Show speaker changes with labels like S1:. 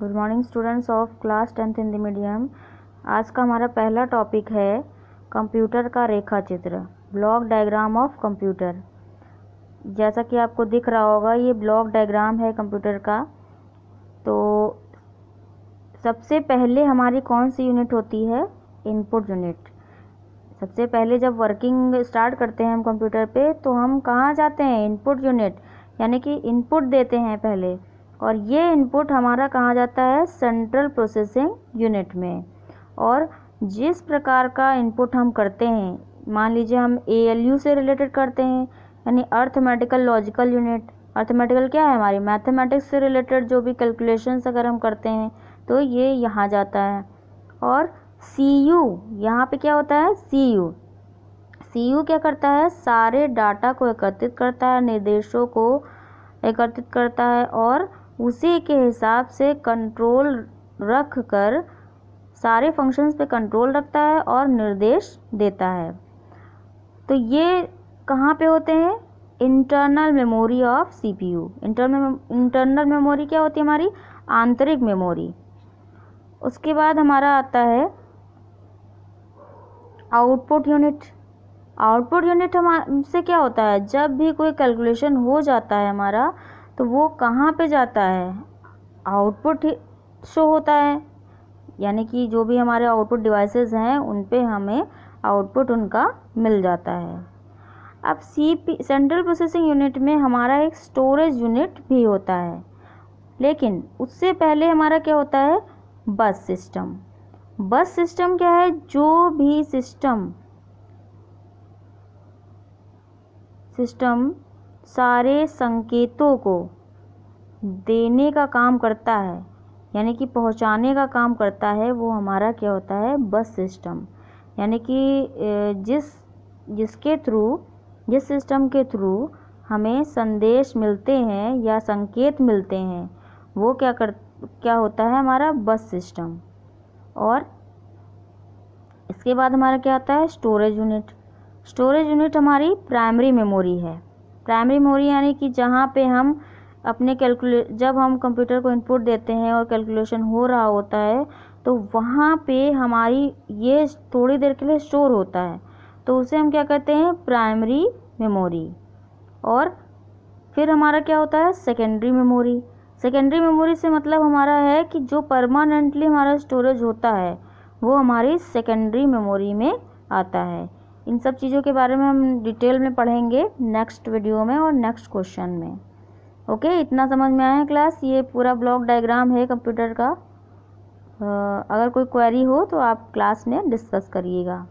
S1: good morning students of class tenth Hindi medium आज का हमारा पहला टॉपिक है कंप्यूटर का रेखा चित्र ब्लॉक डायग्राम ऑफ कंप्यूटर जैसा कि आपको दिख रहा होगा ये ब्लॉक डायग्राम है कंप्यूटर का तो सबसे पहले हमारी कौन सी यूनिट होती है इनपुट यूनिट सबसे पहले जब वर्किंग स्टार्ट करते हैं हम कंप्यूटर पे तो हम कहाँ जाते हैं इनपुट यूनिट यानी कि इनपुट देते हैं पहले और ये इनपुट हमारा कहा जाता है सेंट्रल प्रोसेसिंग यूनिट में और जिस प्रकार का इनपुट हम करते हैं मान लीजिए हम ए से रिलेटेड करते हैं यानी अर्थमेटिकल लॉजिकल यूनिट अर्थमेटिकल क्या है हमारी मैथमेटिक्स से रिलेटेड जो भी कैलकुलेशंस अगर हम करते हैं तो ये यहाँ जाता है और सी यू यहाँ पर क्या होता है सी यू सी यू क्या करता है सारे डाटा को एकत्रित करता है निर्देशों को एकत्रित करता है और उसी के हिसाब से कंट्रोल रख कर सारे फंक्शंस पे कंट्रोल रखता है और निर्देश देता है तो ये कहाँ पे होते हैं internal memory of CPU internal internal memory क्या होती है हमारी आंतरिक मेमोरी उसके बाद हमारा आता है आउटपुट यूनिट आउटपुट यूनिट हम से क्या होता है जब भी कोई कैलकुलेशन हो जाता है हमारा तो वो कहाँ पे जाता है आउटपुट शो होता है यानी कि जो भी हमारे आउटपुट डिवाइसेस हैं उन पे हमें आउटपुट उनका मिल जाता है अब C P central processing unit में हमारा एक स्टोरेज यूनिट भी होता है लेकिन उससे पहले हमारा क्या होता है बस सिस्टम बस सिस्टम क्या है जो भी सिस्टम सिस्टम सारे संकेतों को देने का काम करता है यानी कि पहुंचाने का काम करता है वो हमारा क्या होता है बस सिस्टम यानी कि जिस जिसके थ्रू जिस सिस्टम के थ्रू हमें संदेश मिलते हैं या संकेत मिलते हैं वो क्या कर क्या होता है हमारा बस सिस्टम और इसके बाद हमारा क्या आता है स्टोरेज यूनिट स्टोरेज यूनिट हमारी प्राइमरी मेमोरी है प्राइमरी मेमोरी यानी कि जहाँ पे हम अपने कैलकुले जब हम कंप्यूटर को इनपुट देते हैं और कैलकुलेशन हो रहा होता है तो वहाँ पे हमारी ये थोड़ी देर के लिए स्टोर होता है तो उसे हम क्या कहते हैं प्राइमरी मेमोरी और फिर हमारा क्या होता है सेकेंडरी मेमोरी सेकेंडरी मेमोरी से मतलब हमारा है कि जो परमानेंटली हमारा स्टोरेज होता है वो हमारी सेकेंडरी मेमोरी में आता है इन सब चीज़ों के बारे में हम डिटेल में पढ़ेंगे नेक्स्ट वीडियो में और नेक्स्ट क्वेश्चन में ओके okay, इतना समझ में आया क्लास ये पूरा ब्लॉक डायग्राम है कंप्यूटर का अगर कोई क्वेरी हो तो आप क्लास में डिस्कस करिएगा